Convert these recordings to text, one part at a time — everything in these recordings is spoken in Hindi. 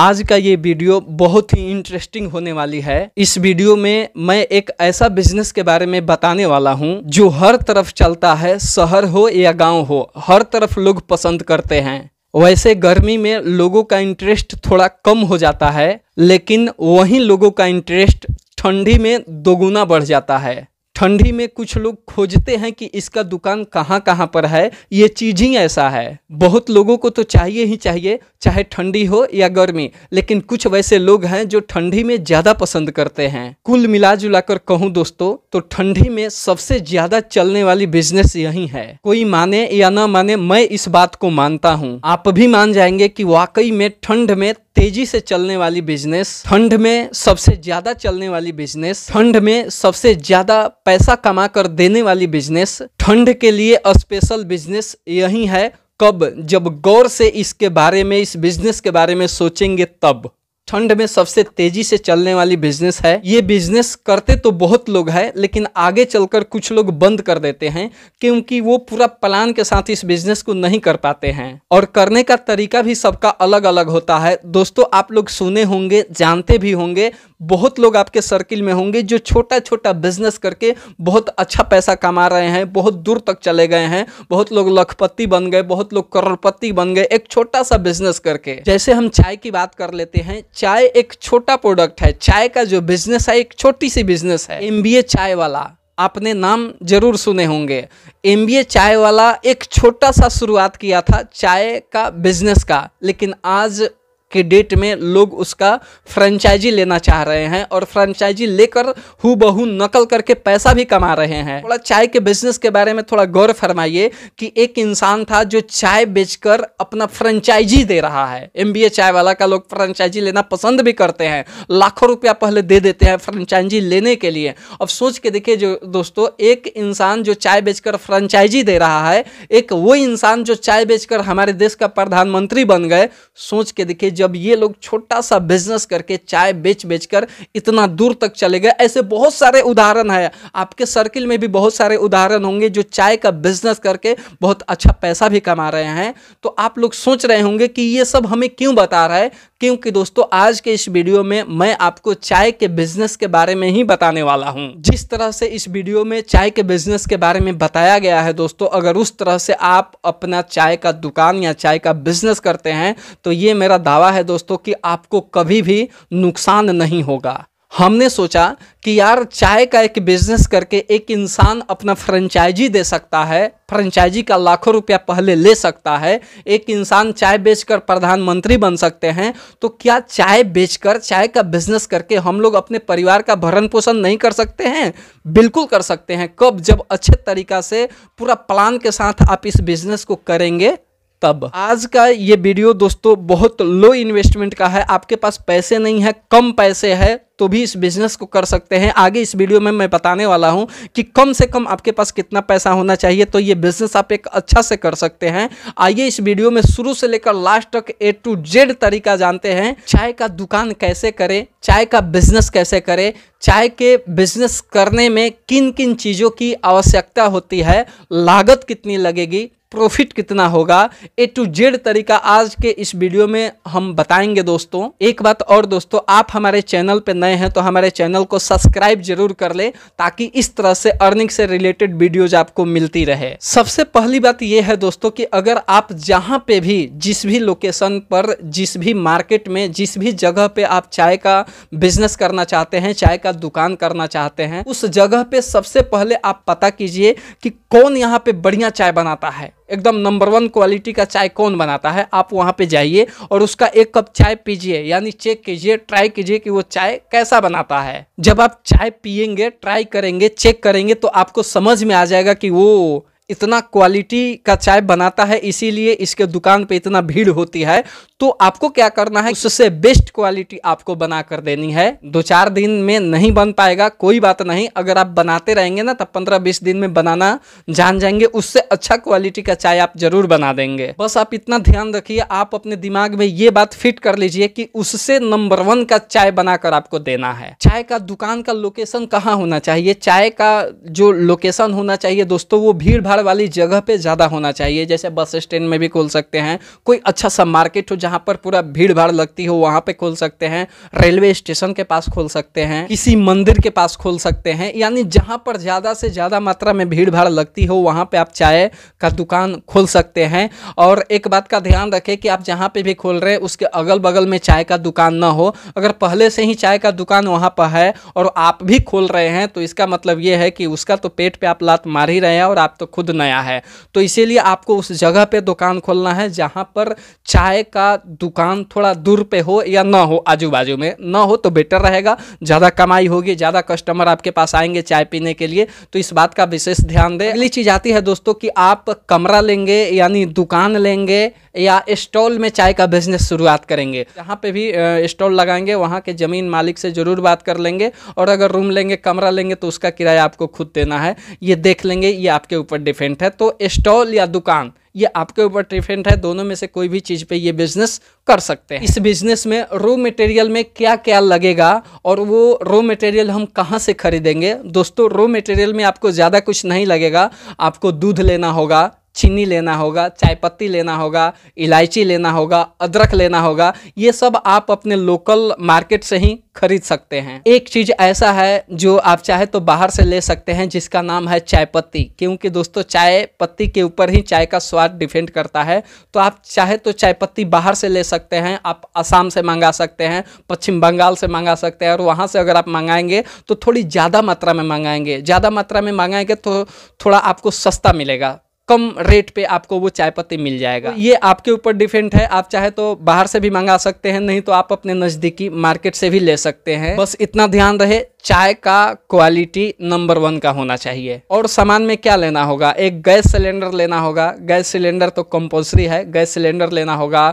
आज का ये वीडियो बहुत ही इंटरेस्टिंग होने वाली है इस वीडियो में मैं एक ऐसा बिजनेस के बारे में बताने वाला हूँ जो हर तरफ चलता है शहर हो या गांव हो हर तरफ लोग पसंद करते हैं वैसे गर्मी में लोगों का इंटरेस्ट थोड़ा कम हो जाता है लेकिन वहीं लोगों का इंटरेस्ट ठंडी में दोगुना बढ़ जाता है ठंडी में कुछ लोग खोजते हैं कि इसका दुकान कहाँ कहाँ पर है ये चीज़ ही ऐसा है बहुत लोगों को तो चाहिए ही चाहिए चाहे ठंडी हो या गर्मी लेकिन कुछ वैसे लोग हैं जो ठंडी में ज़्यादा पसंद करते हैं कुल मिला जुला कर कहूं दोस्तों तो ठंडी में सबसे ज़्यादा चलने वाली बिजनेस यही है कोई माने या ना माने मैं इस बात को मानता हूँ आप भी मान जाएंगे की वाकई में ठंड में तेजी से चलने वाली बिजनेस ठंड में सबसे ज्यादा चलने वाली बिजनेस ठंड में सबसे ज्यादा पैसा कमा कर देने वाली बिजनेस ठंड के लिए स्पेशल बिजनेस यही है कब जब गौर से इसके बारे में इस बिजनेस के बारे में सोचेंगे तब ठंड में सबसे तेजी से चलने वाली बिजनेस है ये बिजनेस करते तो बहुत लोग हैं लेकिन आगे चलकर कुछ लोग बंद कर देते हैं क्योंकि वो पूरा प्लान के साथ इस बिजनेस को नहीं कर पाते हैं और करने का तरीका भी सबका अलग अलग होता है दोस्तों आप लोग सुने होंगे जानते भी होंगे बहुत लोग आपके सर्किल में होंगे जो छोटा छोटा बिजनेस करके बहुत अच्छा पैसा कमा रहे हैं बहुत दूर तक चले गए हैं बहुत लोग लखपति बन गए बहुत लोग करोड़पति बन गए एक छोटा सा बिजनेस करके जैसे हम चाय की बात कर लेते हैं चाय एक छोटा प्रोडक्ट है चाय का जो बिजनेस है एक छोटी सी बिजनेस है एम चाय वाला आपने नाम जरूर सुने होंगे एम चाय वाला एक छोटा सा शुरुआत किया था चाय का बिजनेस का लेकिन आज के डेट में लोग उसका फ्रेंचाइजी लेना चाह रहे हैं और फ्रेंचाइजी लेकर हु बहू नकल करके पैसा भी कमा रहे हैं थोड़ा चाय के बिजनेस के बारे में थोड़ा गौर फरमाइए कि एक इंसान था जो चाय बेचकर अपना फ्रेंचाइजी दे रहा है एम चाय वाला का लोग फ्रेंचाइजी लेना पसंद भी करते हैं लाखों रुपया पहले दे देते हैं फ्रेंचाइजी लेने के लिए अब सोच के देखिए जो दोस्तों एक इंसान जो चाय बेचकर फ्रेंचाइजी दे रहा है एक वो इंसान जो चाय बेचकर हमारे देश का प्रधानमंत्री बन गए सोच के देखिए जब ये लोग छोटा सा बिजनेस करके चाय बेच बेच कर इतना दूर तक चले गए ऐसे बहुत सारे उदाहरण है आपके सर्किल में भी बहुत सारे उदाहरण होंगे जो चाय का बिजनेस करके बहुत अच्छा पैसा भी कमा रहे हैं तो आप लोग सोच रहे होंगे कि ये सब हमें क्यों बता रहा है क्योंकि दोस्तों आज के इस वीडियो में मैं आपको चाय के बिजनेस के बारे में ही बताने वाला हूँ जिस तरह से इस वीडियो में चाय के बिजनेस के बारे में बताया गया है दोस्तों अगर उस तरह से आप अपना चाय का दुकान या चाय का बिजनेस करते हैं तो ये मेरा दावा है दोस्तों की आपको कभी भी नुकसान नहीं होगा हमने सोचा कि यार चाय का एक बिजनेस करके एक इंसान अपना फ्रेंचाइजी दे सकता है फ्रेंचाइजी का लाखों रुपया पहले ले सकता है एक इंसान चाय बेचकर प्रधानमंत्री बन सकते हैं तो क्या चाय बेचकर चाय का बिजनेस करके हम लोग अपने परिवार का भरण पोषण नहीं कर सकते हैं बिल्कुल कर सकते हैं कब जब अच्छे तरीका से पूरा प्लान के साथ आप इस बिजनेस को करेंगे तब आज का ये वीडियो दोस्तों बहुत लो इन्वेस्टमेंट का है आपके पास पैसे नहीं है कम पैसे है तो भी इस बिजनेस को कर सकते हैं आगे इस वीडियो में मैं बताने वाला हूं कि कम से कम आपके पास कितना पैसा होना चाहिए तो ये बिजनेस आप एक अच्छा से कर सकते हैं आइए इस वीडियो में शुरू से लेकर लास्ट तक ए टू जेड तरीका जानते हैं चाय का दुकान कैसे करें चाय का बिजनेस कैसे करें चाय के बिजनेस करने में किन किन चीज़ों की आवश्यकता होती है लागत कितनी लगेगी प्रॉफिट कितना होगा ए टू जेड तरीका आज के इस वीडियो में हम बताएंगे दोस्तों एक बात और दोस्तों आप हमारे चैनल पर नए हैं तो हमारे चैनल को सब्सक्राइब जरूर कर ले ताकि इस तरह से अर्निंग से रिलेटेड वीडियोज आपको मिलती रहे सबसे पहली बात यह है दोस्तों कि अगर आप जहाँ पे भी जिस भी लोकेशन पर जिस भी मार्केट में जिस भी जगह पे आप चाय का बिजनेस करना चाहते हैं चाय का दुकान करना चाहते हैं उस जगह पे सबसे पहले आप पता कीजिए कि कौन यहाँ पे बढ़िया चाय बनाता है एकदम नंबर वन क्वालिटी का चाय कौन बनाता है आप वहाँ पे जाइए और उसका एक कप चाय पीजिए यानी चेक कीजिए ट्राई कीजिए कि वो चाय कैसा बनाता है जब आप चाय पियेंगे ट्राई करेंगे चेक करेंगे तो आपको समझ में आ जाएगा कि वो इतना क्वालिटी का चाय बनाता है इसीलिए इसके दुकान पे इतना भीड़ होती है तो आपको क्या करना है उससे बेस्ट क्वालिटी आपको बना कर देनी है दो चार दिन में नहीं बन पाएगा कोई बात नहीं अगर आप बनाते रहेंगे ना तब पंद्रह बीस दिन में बनाना जान जाएंगे उससे अच्छा क्वालिटी का चाय आप जरूर बना देंगे बस आप इतना ध्यान रखिए आप अपने दिमाग में ये बात फिट कर लीजिए कि उससे नंबर वन का चाय बनाकर आपको देना है चाय का दुकान का लोकेशन कहाँ होना चाहिए चाय का जो लोकेशन होना चाहिए दोस्तों वो भीड़ भाड़ वाली जगह पे ज़्यादा होना चाहिए जैसे बस स्टैंड में भी खोल सकते हैं कोई अच्छा सा मार्केट हो जहाँ जहाँ पर पूरा भीड़ भाड़ लगती हो वहाँ पे खोल सकते हैं रेलवे स्टेशन के पास खोल सकते हैं किसी मंदिर के पास खोल सकते हैं यानी जहाँ पर ज़्यादा से ज़्यादा मात्रा में भीड़ भाड़ लगती हो वहाँ पर आप चाय का दुकान खोल सकते हैं और एक बात का ध्यान रखें कि आप जहाँ पर भी खोल रहे हैं उसके अगल बगल में चाय का दुकान ना हो अगर पहले से ही चाय का दुकान वहाँ पर है और आप भी खोल रहे हैं तो इसका मतलब ये है कि उसका तो पेट पे आप लात मार ही रहे हैं और आप तो खुद नया है तो इसीलिए आपको उस जगह पे दुकान खोलना है जहाँ पर चाय का दुकान थोड़ा दूर पे हो या ना हो आजू बाजू में ना हो तो बेटर रहेगा ज़्यादा कमाई होगी ज़्यादा कस्टमर आपके पास आएंगे चाय पीने के लिए तो इस बात का विशेष ध्यान दें अगली चीज़ आती है दोस्तों कि आप कमरा लेंगे यानी दुकान लेंगे या स्टॉल में चाय का बिजनेस शुरुआत करेंगे जहाँ पे भी स्टॉल लगाएंगे वहाँ के ज़मीन मालिक से ज़रूर बात कर लेंगे और अगर रूम लेंगे कमरा लेंगे तो उसका किराया आपको खुद देना है ये देख लेंगे ये आपके ऊपर डिपेंड है तो स्टॉल या दुकान ये आपके ऊपर डिफेंड है दोनों में से कोई भी चीज़ पे ये बिजनेस कर सकते हैं इस बिजनेस में रॉ मटेरियल में क्या क्या लगेगा और वो रॉ मटेरियल हम कहाँ से खरीदेंगे दोस्तों रॉ मटेरियल में आपको ज़्यादा कुछ नहीं लगेगा आपको दूध लेना होगा चीनी लेना होगा चाय पत्ती लेना होगा इलायची लेना होगा अदरक लेना होगा ये सब आप अपने लोकल मार्केट से ही खरीद सकते हैं एक चीज़ ऐसा है जो आप चाहे तो बाहर से ले सकते हैं जिसका नाम है चाय पत्ती क्योंकि दोस्तों चाय पत्ती के ऊपर ही चाय का स्वाद डिपेंड करता है तो आप चाहे तो चाय पत्ती बाहर से ले सकते हैं आप आसाम से मंगा सकते हैं पश्चिम बंगाल से मंगा सकते हैं और वहाँ से अगर आप मंगाएंगे तो थोड़ी ज़्यादा मात्रा में मंगाएंगे ज़्यादा मात्रा में मंगाएंगे तो थोड़ा आपको सस्ता मिलेगा कम रेट पे आपको वो चाय पत्ती मिल जाएगा तो ये आपके ऊपर डिपेंड है आप चाहे तो बाहर से भी मंगा सकते हैं नहीं तो आप अपने नज़दीकी मार्केट से भी ले सकते हैं बस इतना ध्यान रहे चाय का क्वालिटी नंबर वन का होना चाहिए और सामान में क्या लेना होगा एक गैस सिलेंडर लेना होगा गैस सिलेंडर तो कंपल्सरी है गैस सिलेंडर लेना होगा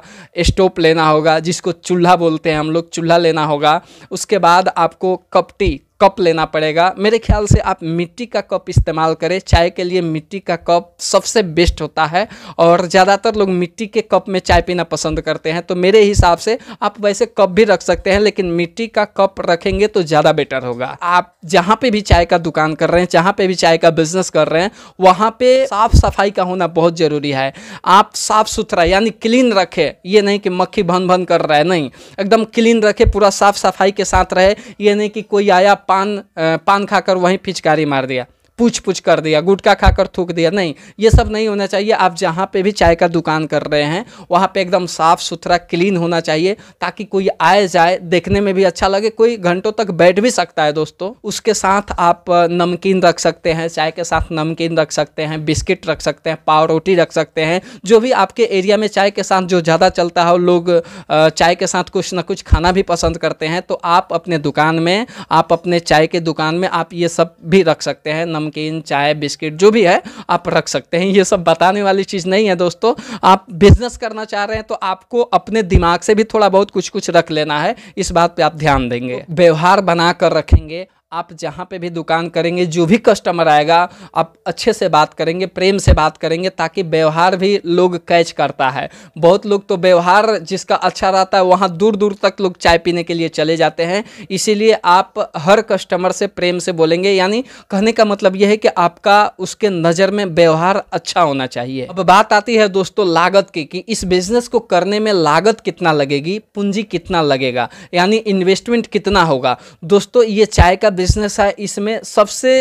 स्टोव लेना होगा जिसको चूल्हा बोलते हैं हम लोग चूल्हा लेना होगा उसके बाद आपको कपटी कप लेना पड़ेगा मेरे ख्याल से आप मिट्टी का कप इस्तेमाल करें चाय के लिए मिट्टी का कप सबसे बेस्ट होता है और ज़्यादातर लोग मिट्टी के कप में चाय पीना पसंद करते हैं तो मेरे हिसाब से आप वैसे कप भी रख सकते हैं लेकिन मिट्टी का कप रखेंगे तो ज़्यादा बेटर होगा आप जहाँ पे भी चाय का दुकान कर रहे हैं जहाँ पे भी चाय का बिजनेस कर रहे हैं वहाँ पर साफ़ सफाई का होना बहुत ज़रूरी है आप साफ़ सुथरा यानी क्लीन रखें ये नहीं कि मक्खी भन भन कर रहा है नहीं एकदम क्लीन रखे पूरा साफ़ सफाई के साथ रहे ये नहीं कि कोई आया पान पान खाकर वहीं पिचकारी मार दिया पूछ पूछ कर दिया गुटखा खाकर थूक दिया नहीं ये सब नहीं होना चाहिए आप जहाँ पे भी चाय का दुकान कर रहे हैं वहाँ पे एकदम साफ़ सुथरा क्लीन होना चाहिए ताकि कोई आए जाए देखने में भी अच्छा लगे कोई घंटों तक बैठ भी सकता है दोस्तों उसके साथ आप नमकीन रख सकते हैं चाय के साथ नमकीन रख सकते हैं बिस्किट रख सकते हैं पाव रोटी रख सकते हैं जो भी आपके एरिया में चाय के साथ जो ज़्यादा चलता है लोग चाय के साथ कुछ ना कुछ खाना भी पसंद करते हैं तो आप अपने दुकान में आप अपने चाय के दुकान में आप ये सब भी रख सकते हैं नमकीन नमकीन चाय बिस्किट जो भी है आप रख सकते हैं ये सब बताने वाली चीज़ नहीं है दोस्तों आप बिजनेस करना चाह रहे हैं तो आपको अपने दिमाग से भी थोड़ा बहुत कुछ कुछ रख लेना है इस बात पर आप ध्यान देंगे तो व्यवहार बना कर रखेंगे आप जहाँ पे भी दुकान करेंगे जो भी कस्टमर आएगा आप अच्छे से बात करेंगे प्रेम से बात करेंगे ताकि व्यवहार भी लोग कैच करता है बहुत लोग तो व्यवहार जिसका अच्छा रहता है वहाँ दूर दूर तक लोग चाय पीने के लिए चले जाते हैं इसीलिए आप हर कस्टमर से प्रेम से बोलेंगे यानी कहने का मतलब यह है कि आपका उसके नज़र में व्यवहार अच्छा होना चाहिए अब बात आती है दोस्तों लागत की कि इस बिज़नेस को करने में लागत कितना लगेगी पूंजी कितना लगेगा यानी इन्वेस्टमेंट कितना होगा दोस्तों ये चाय का बिजनेस है इसमें सबसे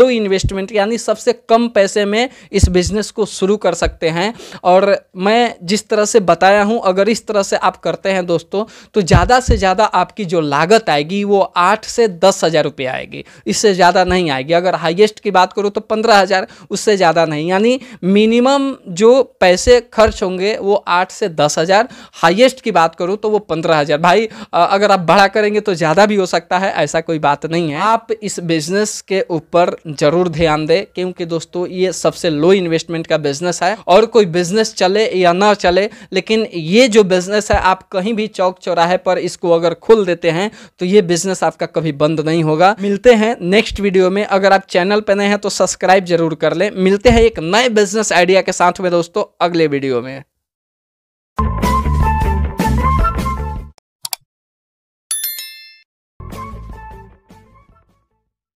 लो इन्वेस्टमेंट यानी सबसे कम पैसे में इस बिज़नेस को शुरू कर सकते हैं और मैं जिस तरह से बताया हूँ अगर इस तरह से आप करते हैं दोस्तों तो ज़्यादा से ज़्यादा आपकी जो लागत आएगी वो आठ से दस हज़ार रुपये आएगी इससे ज़्यादा नहीं आएगी अगर हाइएस्ट की बात करूँ तो पंद्रह हज़ार उससे ज़्यादा नहीं यानी मिनिमम जो पैसे खर्च होंगे वो आठ से दस हज़ार हाइएस्ट की बात करूँ तो वो पंद्रह हज़ार भाई अगर आप बड़ा करेंगे तो ज़्यादा भी हो सकता है ऐसा कोई बात नहीं है आप इस बिजनेस के ऊपर जरूर ध्यान दें क्योंकि दोस्तों ये सबसे लो इन्वेस्टमेंट का बिजनेस है और कोई बिजनेस चले या ना चले लेकिन ये जो बिजनेस है आप कहीं भी चौक चौराहे पर इसको अगर खोल देते हैं तो ये बिजनेस आपका कभी बंद नहीं होगा मिलते हैं नेक्स्ट वीडियो में अगर आप चैनल पर नए हैं तो सब्सक्राइब जरूर कर ले मिलते हैं एक नए बिजनेस आइडिया के साथ में दोस्तों अगले वीडियो में